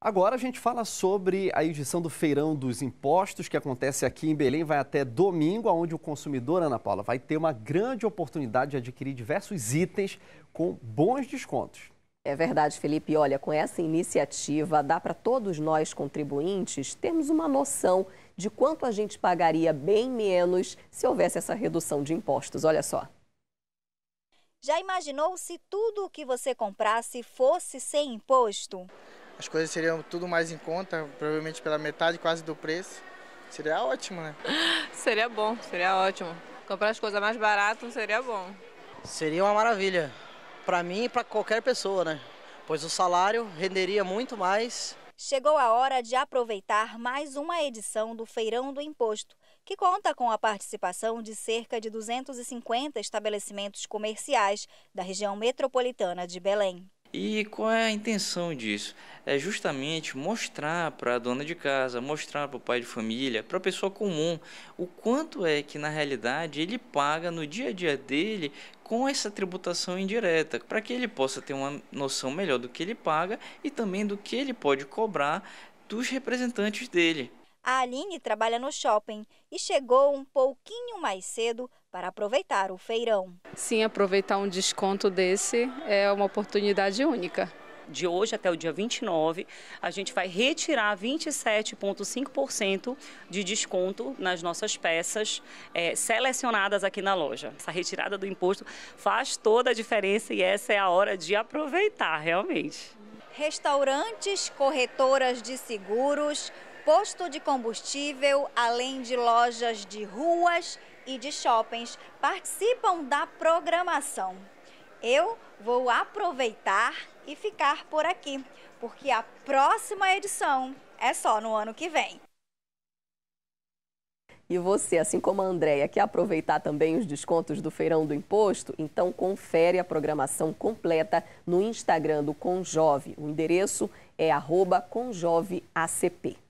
Agora a gente fala sobre a edição do Feirão dos Impostos, que acontece aqui em Belém, vai até domingo, onde o consumidor, Ana Paula, vai ter uma grande oportunidade de adquirir diversos itens com bons descontos. É verdade, Felipe. Olha, com essa iniciativa, dá para todos nós contribuintes termos uma noção de quanto a gente pagaria bem menos se houvesse essa redução de impostos. Olha só. Já imaginou se tudo o que você comprasse fosse sem imposto? as coisas seriam tudo mais em conta, provavelmente pela metade quase do preço. Seria ótimo, né? seria bom, seria ótimo. Comprar as coisas mais baratas seria bom. Seria uma maravilha. Para mim e para qualquer pessoa, né? Pois o salário renderia muito mais. Chegou a hora de aproveitar mais uma edição do Feirão do Imposto, que conta com a participação de cerca de 250 estabelecimentos comerciais da região metropolitana de Belém. E qual é a intenção disso? É justamente mostrar para a dona de casa, mostrar para o pai de família, para a pessoa comum, o quanto é que na realidade ele paga no dia a dia dele com essa tributação indireta, para que ele possa ter uma noção melhor do que ele paga e também do que ele pode cobrar dos representantes dele. A Aline trabalha no shopping e chegou um pouquinho mais cedo para aproveitar o feirão. Sim, aproveitar um desconto desse é uma oportunidade única de hoje até o dia 29, a gente vai retirar 27,5% de desconto nas nossas peças é, selecionadas aqui na loja. Essa retirada do imposto faz toda a diferença e essa é a hora de aproveitar realmente. Restaurantes, corretoras de seguros, posto de combustível, além de lojas de ruas e de shoppings, participam da programação. Eu vou aproveitar e ficar por aqui, porque a próxima edição é só no ano que vem. E você, assim como a Andréia, quer aproveitar também os descontos do Feirão do Imposto? Então confere a programação completa no Instagram do Conjove. O endereço é arroba conjoveacp.